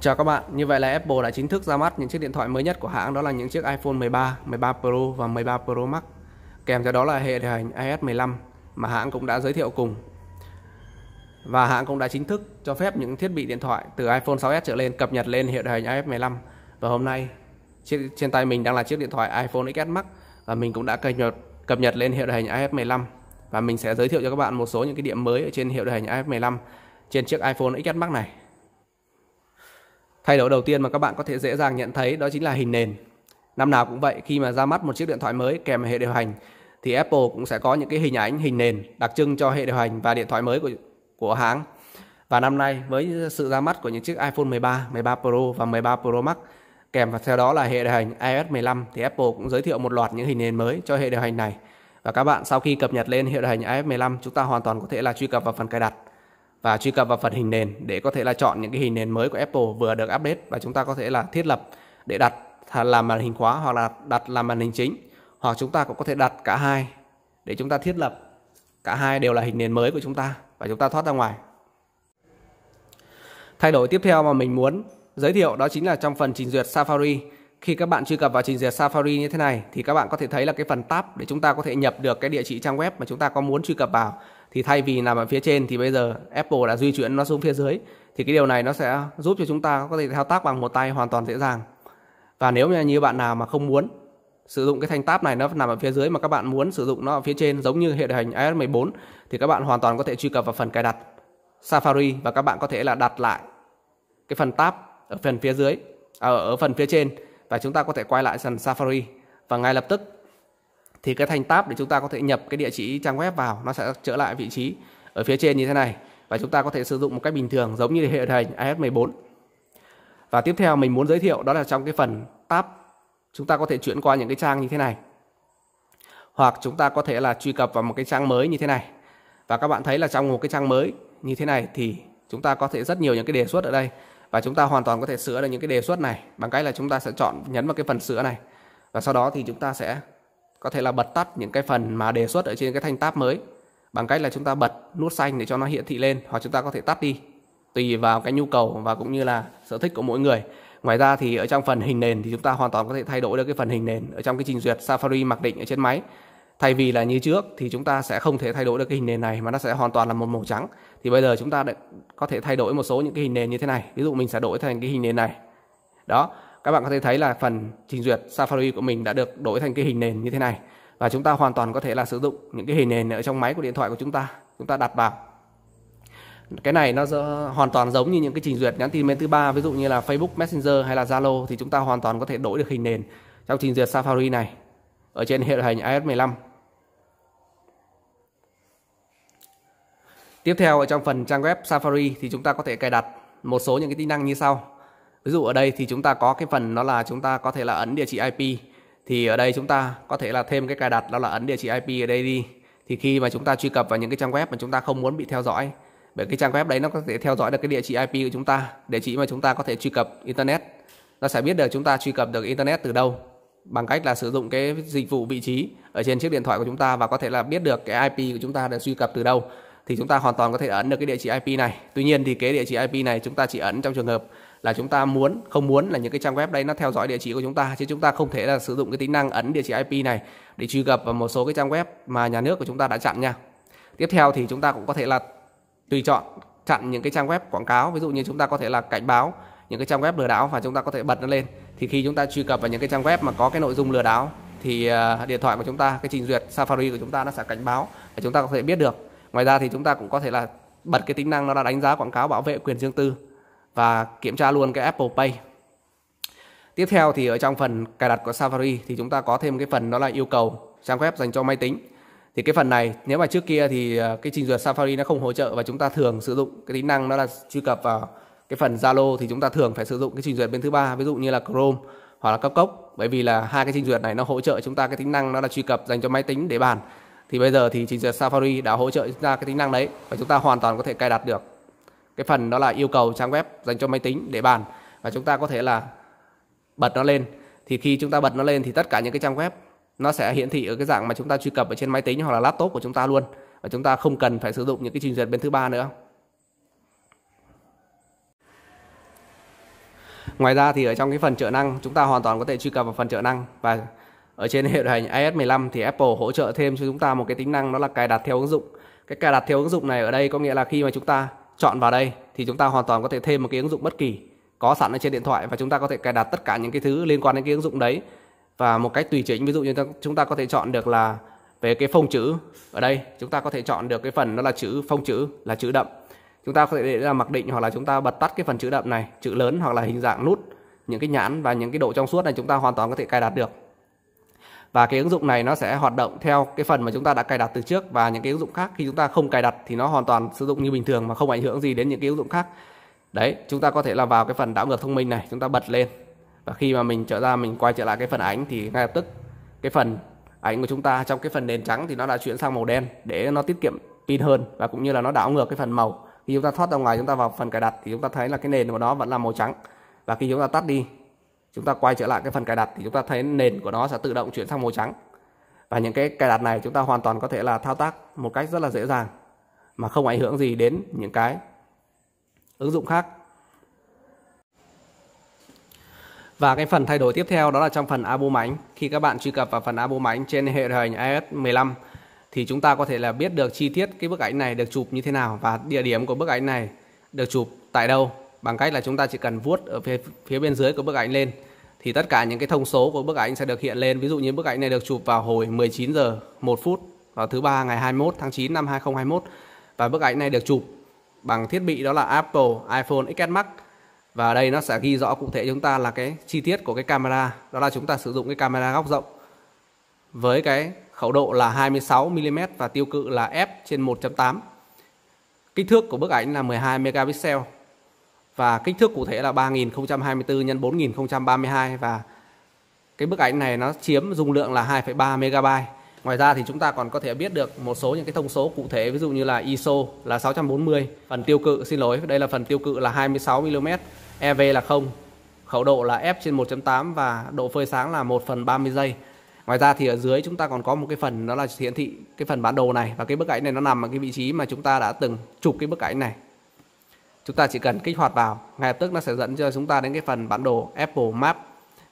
Chào các bạn, như vậy là Apple đã chính thức ra mắt những chiếc điện thoại mới nhất của hãng đó là những chiếc iPhone 13, 13 Pro và 13 Pro Max. Kèm theo đó là hệ điều hành iOS 15 mà hãng cũng đã giới thiệu cùng. Và hãng cũng đã chính thức cho phép những thiết bị điện thoại từ iPhone 6s trở lên cập nhật lên hệ điều hành iOS 15. Và hôm nay chiếc trên tay mình đang là chiếc điện thoại iPhone XS Max và mình cũng đã cập nhật cập nhật lên hệ điều hành iOS 15 và mình sẽ giới thiệu cho các bạn một số những cái điểm mới ở trên hệ điều hành iOS 15 trên chiếc iPhone XS Max này. Thay đổi đầu tiên mà các bạn có thể dễ dàng nhận thấy đó chính là hình nền. Năm nào cũng vậy, khi mà ra mắt một chiếc điện thoại mới kèm hệ điều hành thì Apple cũng sẽ có những cái hình ảnh hình nền đặc trưng cho hệ điều hành và điện thoại mới của của hãng. Và năm nay với sự ra mắt của những chiếc iPhone 13, 13 Pro và 13 Pro Max kèm và theo đó là hệ điều hành iOS 15 thì Apple cũng giới thiệu một loạt những hình nền mới cho hệ điều hành này. Và các bạn sau khi cập nhật lên hệ điều hành iOS 15 chúng ta hoàn toàn có thể là truy cập vào phần cài đặt và truy cập vào phần hình nền để có thể là chọn những cái hình nền mới của Apple vừa được update và chúng ta có thể là thiết lập để đặt làm màn hình khóa hoặc là đặt làm màn hình chính hoặc chúng ta cũng có thể đặt cả hai để chúng ta thiết lập cả hai đều là hình nền mới của chúng ta và chúng ta thoát ra ngoài thay đổi tiếp theo mà mình muốn giới thiệu đó chính là trong phần trình duyệt Safari khi các bạn truy cập vào trình duyệt Safari như thế này thì các bạn có thể thấy là cái phần tab để chúng ta có thể nhập được cái địa chỉ trang web mà chúng ta có muốn truy cập vào thì thay vì nằm ở phía trên thì bây giờ Apple đã di chuyển nó xuống phía dưới thì cái điều này nó sẽ giúp cho chúng ta có thể thao tác bằng một tay hoàn toàn dễ dàng và nếu như bạn nào mà không muốn sử dụng cái thanh tab này nó nằm ở phía dưới mà các bạn muốn sử dụng nó ở phía trên giống như hệ điều hành iOS 14 thì các bạn hoàn toàn có thể truy cập vào phần cài đặt Safari và các bạn có thể là đặt lại cái phần tab ở phần phía dưới à, ở phần phía trên và chúng ta có thể quay lại sàn Safari và ngay lập tức thì cái thanh tab để chúng ta có thể nhập cái địa chỉ trang web vào nó sẽ trở lại vị trí ở phía trên như thế này và chúng ta có thể sử dụng một cách bình thường giống như hệ hình hành iOS 14 và tiếp theo mình muốn giới thiệu đó là trong cái phần tab chúng ta có thể chuyển qua những cái trang như thế này hoặc chúng ta có thể là truy cập vào một cái trang mới như thế này và các bạn thấy là trong một cái trang mới như thế này thì chúng ta có thể rất nhiều những cái đề xuất ở đây và chúng ta hoàn toàn có thể sửa được những cái đề xuất này bằng cách là chúng ta sẽ chọn nhấn vào cái phần sửa này và sau đó thì chúng ta sẽ có thể là bật tắt những cái phần mà đề xuất ở trên cái thanh tab mới bằng cách là chúng ta bật nút xanh để cho nó hiện thị lên hoặc chúng ta có thể tắt đi tùy vào cái nhu cầu và cũng như là sở thích của mỗi người ngoài ra thì ở trong phần hình nền thì chúng ta hoàn toàn có thể thay đổi được cái phần hình nền ở trong cái trình duyệt Safari mặc định ở trên máy thay vì là như trước thì chúng ta sẽ không thể thay đổi được cái hình nền này mà nó sẽ hoàn toàn là một màu trắng thì bây giờ chúng ta đã có thể thay đổi một số những cái hình nền như thế này ví dụ mình sẽ đổi thành cái hình nền này đó các bạn có thể thấy là phần trình duyệt Safari của mình đã được đổi thành cái hình nền như thế này và chúng ta hoàn toàn có thể là sử dụng những cái hình nền ở trong máy của điện thoại của chúng ta chúng ta đặt vào cái này nó hoàn toàn giống như những cái trình duyệt nhắn tin bên thứ ba ví dụ như là Facebook Messenger hay là Zalo thì chúng ta hoàn toàn có thể đổi được hình nền trong trình duyệt Safari này ở trên hệ hình iOS 15 Tiếp theo ở trong phần trang web Safari thì chúng ta có thể cài đặt một số những cái tính năng như sau. Ví dụ ở đây thì chúng ta có cái phần nó là chúng ta có thể là ấn địa chỉ IP. Thì ở đây chúng ta có thể là thêm cái cài đặt đó là ấn địa chỉ IP ở đây đi. Thì khi mà chúng ta truy cập vào những cái trang web mà chúng ta không muốn bị theo dõi bởi cái trang web đấy nó có thể theo dõi được cái địa chỉ IP của chúng ta, địa chỉ mà chúng ta có thể truy cập internet. Nó sẽ biết được chúng ta truy cập được internet từ đâu bằng cách là sử dụng cái dịch vụ vị trí ở trên chiếc điện thoại của chúng ta và có thể là biết được cái IP của chúng ta được truy cập từ đâu thì chúng ta hoàn toàn có thể ấn được cái địa chỉ IP này. Tuy nhiên thì cái địa chỉ IP này chúng ta chỉ ấn trong trường hợp là chúng ta muốn không muốn là những cái trang web đây nó theo dõi địa chỉ của chúng ta chứ chúng ta không thể là sử dụng cái tính năng ấn địa chỉ IP này để truy cập vào một số cái trang web mà nhà nước của chúng ta đã chặn nha. Tiếp theo thì chúng ta cũng có thể là tùy chọn chặn những cái trang web quảng cáo ví dụ như chúng ta có thể là cảnh báo những cái trang web lừa đảo và chúng ta có thể bật nó lên thì khi chúng ta truy cập vào những cái trang web mà có cái nội dung lừa đảo thì điện thoại của chúng ta cái trình duyệt Safari của chúng ta nó sẽ cảnh báo và chúng ta có thể biết được ngoài ra thì chúng ta cũng có thể là bật cái tính năng nó là đánh giá quảng cáo bảo vệ quyền riêng tư và kiểm tra luôn cái Apple Pay tiếp theo thì ở trong phần cài đặt của Safari thì chúng ta có thêm cái phần đó là yêu cầu trang web dành cho máy tính thì cái phần này nếu mà trước kia thì ờ, cái trình duyệt Safari nó không hỗ trợ và chúng ta thường sử dụng cái tính năng đó là truy cập vào cái phần Zalo thì chúng ta thường phải sử dụng cái trình duyệt bên thứ ba ví dụ như là Chrome hoặc là Cốc Cốc bởi vì là hai cái trình duyệt này nó hỗ trợ chúng ta cái tính năng đó là truy cập dành cho máy tính để bàn thì bây giờ thì trình duyệt Safari đã hỗ trợ ra cái tính năng đấy và chúng ta hoàn toàn có thể cài đặt được cái phần đó là yêu cầu trang web dành cho máy tính để bàn và chúng ta có thể là bật nó lên thì khi chúng ta bật nó lên thì tất cả những cái trang web nó sẽ hiển thị ở cái dạng mà chúng ta truy cập ở trên máy tính hoặc là laptop của chúng ta luôn và chúng ta không cần phải sử dụng những cái trình duyệt bên thứ ba nữa Ngoài ra thì ở trong cái phần trợ năng chúng ta hoàn toàn có thể truy cập vào phần trợ năng và ở trên hệ điều hành iOS 15 thì Apple hỗ trợ thêm cho chúng ta một cái tính năng đó là cài đặt theo ứng dụng cái cài đặt theo ứng dụng này ở đây có nghĩa là khi mà chúng ta chọn vào đây thì chúng ta hoàn toàn có thể thêm một cái ứng dụng bất kỳ có sẵn ở trên điện thoại và chúng ta có thể cài đặt tất cả những cái thứ liên quan đến cái ứng dụng đấy và một cách tùy chỉnh ví dụ như chúng ta có thể chọn được là về cái phông chữ ở đây chúng ta có thể chọn được cái phần đó là chữ phông chữ là chữ đậm chúng ta có thể để là mặc định hoặc là chúng ta bật tắt cái phần chữ đậm này chữ lớn hoặc là hình dạng nút những cái nhãn và những cái độ trong suốt này chúng ta hoàn toàn có thể cài đặt được và cái ứng dụng này nó sẽ hoạt động theo cái phần mà chúng ta đã cài đặt từ trước và những cái ứng dụng khác khi chúng ta không cài đặt thì nó hoàn toàn sử dụng như bình thường mà không ảnh hưởng gì đến những cái ứng dụng khác đấy chúng ta có thể là vào cái phần đảo ngược thông minh này chúng ta bật lên và khi mà mình trở ra mình quay trở lại cái phần ảnh thì ngay lập tức cái phần ảnh của chúng ta trong cái phần nền trắng thì nó đã chuyển sang màu đen để nó tiết kiệm pin hơn và cũng như là nó đảo ngược cái phần màu khi chúng ta thoát ra ngoài chúng ta vào phần cài đặt thì chúng ta thấy là cái nền của nó vẫn là màu trắng và khi chúng ta tắt đi chúng ta quay trở lại cái phần cài đặt thì chúng ta thấy nền của nó sẽ tự động chuyển sang màu trắng và những cái cài đặt này chúng ta hoàn toàn có thể là thao tác một cách rất là dễ dàng mà không ảnh hưởng gì đến những cái ứng dụng khác Và cái phần thay đổi tiếp theo đó là trong phần album ảnh. Khi các bạn truy cập vào phần album ảnh trên hệ điều hành iOS 15 thì chúng ta có thể là biết được chi tiết cái bức ảnh này được chụp như thế nào và địa điểm của bức ảnh này được chụp tại đâu bằng cách là chúng ta chỉ cần vuốt ở phía, phía bên dưới của bức ảnh lên thì tất cả những cái thông số của bức ảnh sẽ được hiện lên. Ví dụ như bức ảnh này được chụp vào hồi 19 giờ 1 phút vào thứ ba ngày 21 tháng 9 năm 2021 và bức ảnh này được chụp bằng thiết bị đó là Apple iPhone XS Max và ở đây nó sẽ ghi rõ cụ thể chúng ta là cái chi tiết của cái camera đó là chúng ta sử dụng cái camera góc rộng với cái khẩu độ là 26 mm và tiêu cự là f trên 1.8 kích thước của bức ảnh là 12 megapixel và kích thước cụ thể là 3024 x 4032 và cái bức ảnh này nó chiếm dung lượng là 2,3 MB. Ngoài ra thì chúng ta còn có thể biết được một số những cái thông số cụ thể ví dụ như là ISO là 640, phần tiêu cự xin lỗi, đây là phần tiêu cự là 26 mm, EV là 0, khẩu độ là F trên 1.8 và độ phơi sáng là 1 phần 30 giây. Ngoài ra thì ở dưới chúng ta còn có một cái phần đó là hiển thị cái phần bản đồ này và cái bức ảnh này nó nằm ở cái vị trí mà chúng ta đã từng chụp cái bức ảnh này chúng ta chỉ cần kích hoạt vào ngay lập tức nó sẽ dẫn cho chúng ta đến cái phần bản đồ Apple Map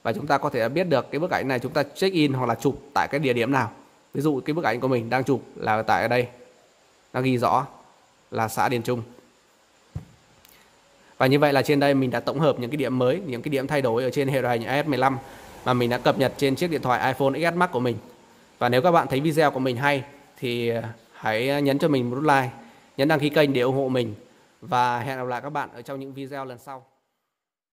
và chúng ta có thể biết được cái bức ảnh này chúng ta check in hoặc là chụp tại cái địa điểm nào ví dụ cái bức ảnh của mình đang chụp là tại ở đây nó ghi rõ là xã Điền Trung và như vậy là trên đây mình đã tổng hợp những cái điểm mới những cái điểm thay đổi ở trên hệ điều hành iOS 15 mà mình đã cập nhật trên chiếc điện thoại iPhone XS Max của mình và nếu các bạn thấy video của mình hay thì hãy nhấn cho mình một nút like nhấn đăng ký kênh để ủng hộ mình và hẹn gặp lại các bạn ở trong những video lần sau